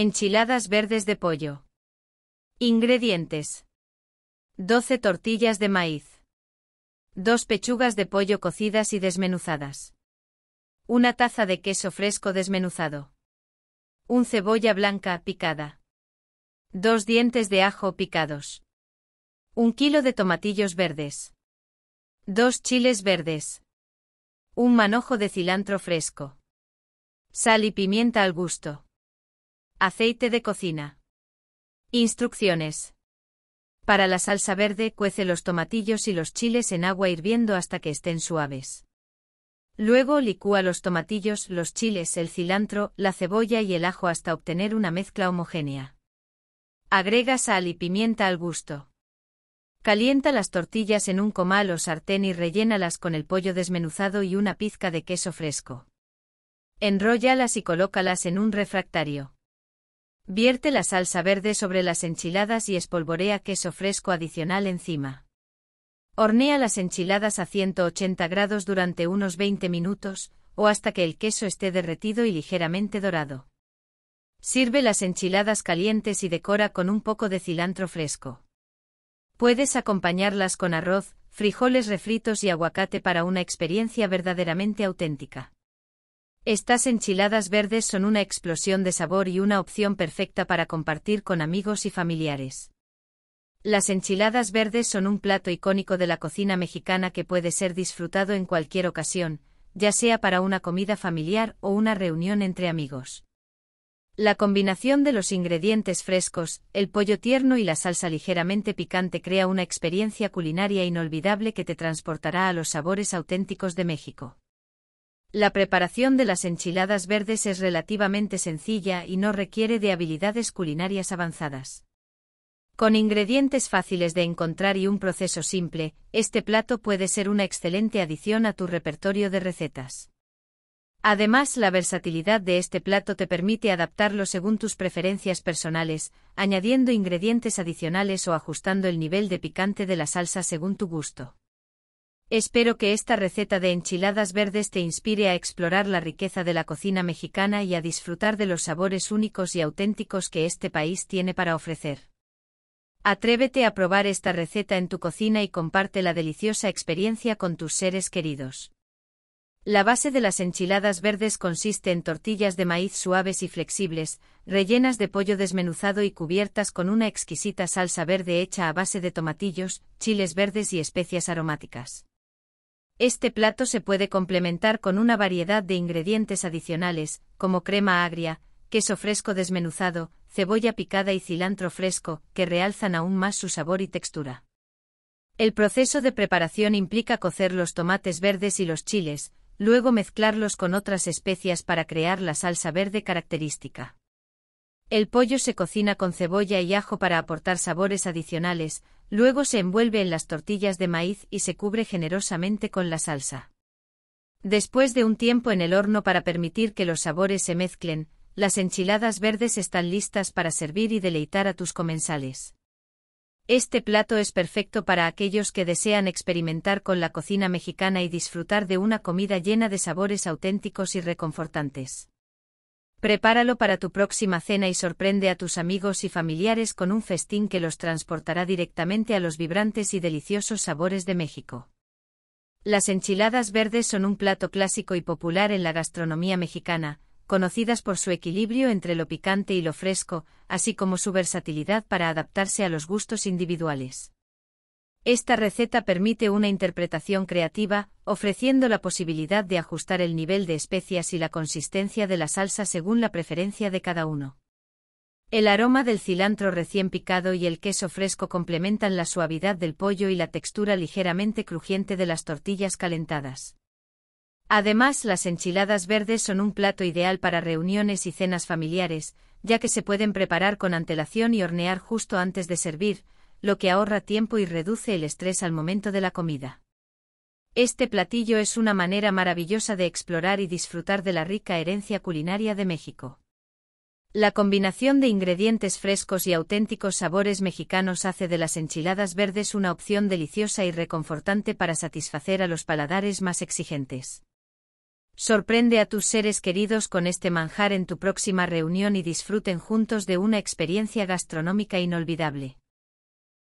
Enchiladas verdes de pollo. Ingredientes. 12 tortillas de maíz. 2 pechugas de pollo cocidas y desmenuzadas. Una taza de queso fresco desmenuzado. 1 cebolla blanca picada. 2 dientes de ajo picados. Un kilo de tomatillos verdes. 2 chiles verdes. Un manojo de cilantro fresco. Sal y pimienta al gusto. Aceite de cocina. Instrucciones. Para la salsa verde, cuece los tomatillos y los chiles en agua hirviendo hasta que estén suaves. Luego licúa los tomatillos, los chiles, el cilantro, la cebolla y el ajo hasta obtener una mezcla homogénea. Agrega sal y pimienta al gusto. Calienta las tortillas en un comal o sartén y rellénalas con el pollo desmenuzado y una pizca de queso fresco. Enróllalas y colócalas en un refractario. Vierte la salsa verde sobre las enchiladas y espolvorea queso fresco adicional encima. Hornea las enchiladas a 180 grados durante unos 20 minutos, o hasta que el queso esté derretido y ligeramente dorado. Sirve las enchiladas calientes y decora con un poco de cilantro fresco. Puedes acompañarlas con arroz, frijoles refritos y aguacate para una experiencia verdaderamente auténtica. Estas enchiladas verdes son una explosión de sabor y una opción perfecta para compartir con amigos y familiares. Las enchiladas verdes son un plato icónico de la cocina mexicana que puede ser disfrutado en cualquier ocasión, ya sea para una comida familiar o una reunión entre amigos. La combinación de los ingredientes frescos, el pollo tierno y la salsa ligeramente picante crea una experiencia culinaria inolvidable que te transportará a los sabores auténticos de México. La preparación de las enchiladas verdes es relativamente sencilla y no requiere de habilidades culinarias avanzadas. Con ingredientes fáciles de encontrar y un proceso simple, este plato puede ser una excelente adición a tu repertorio de recetas. Además, la versatilidad de este plato te permite adaptarlo según tus preferencias personales, añadiendo ingredientes adicionales o ajustando el nivel de picante de la salsa según tu gusto. Espero que esta receta de enchiladas verdes te inspire a explorar la riqueza de la cocina mexicana y a disfrutar de los sabores únicos y auténticos que este país tiene para ofrecer. Atrévete a probar esta receta en tu cocina y comparte la deliciosa experiencia con tus seres queridos. La base de las enchiladas verdes consiste en tortillas de maíz suaves y flexibles, rellenas de pollo desmenuzado y cubiertas con una exquisita salsa verde hecha a base de tomatillos, chiles verdes y especias aromáticas. Este plato se puede complementar con una variedad de ingredientes adicionales, como crema agria, queso fresco desmenuzado, cebolla picada y cilantro fresco, que realzan aún más su sabor y textura. El proceso de preparación implica cocer los tomates verdes y los chiles, luego mezclarlos con otras especias para crear la salsa verde característica. El pollo se cocina con cebolla y ajo para aportar sabores adicionales, Luego se envuelve en las tortillas de maíz y se cubre generosamente con la salsa. Después de un tiempo en el horno para permitir que los sabores se mezclen, las enchiladas verdes están listas para servir y deleitar a tus comensales. Este plato es perfecto para aquellos que desean experimentar con la cocina mexicana y disfrutar de una comida llena de sabores auténticos y reconfortantes. Prepáralo para tu próxima cena y sorprende a tus amigos y familiares con un festín que los transportará directamente a los vibrantes y deliciosos sabores de México. Las enchiladas verdes son un plato clásico y popular en la gastronomía mexicana, conocidas por su equilibrio entre lo picante y lo fresco, así como su versatilidad para adaptarse a los gustos individuales. Esta receta permite una interpretación creativa, ofreciendo la posibilidad de ajustar el nivel de especias y la consistencia de la salsa según la preferencia de cada uno. El aroma del cilantro recién picado y el queso fresco complementan la suavidad del pollo y la textura ligeramente crujiente de las tortillas calentadas. Además, las enchiladas verdes son un plato ideal para reuniones y cenas familiares, ya que se pueden preparar con antelación y hornear justo antes de servir, lo que ahorra tiempo y reduce el estrés al momento de la comida. Este platillo es una manera maravillosa de explorar y disfrutar de la rica herencia culinaria de México. La combinación de ingredientes frescos y auténticos sabores mexicanos hace de las enchiladas verdes una opción deliciosa y reconfortante para satisfacer a los paladares más exigentes. Sorprende a tus seres queridos con este manjar en tu próxima reunión y disfruten juntos de una experiencia gastronómica inolvidable.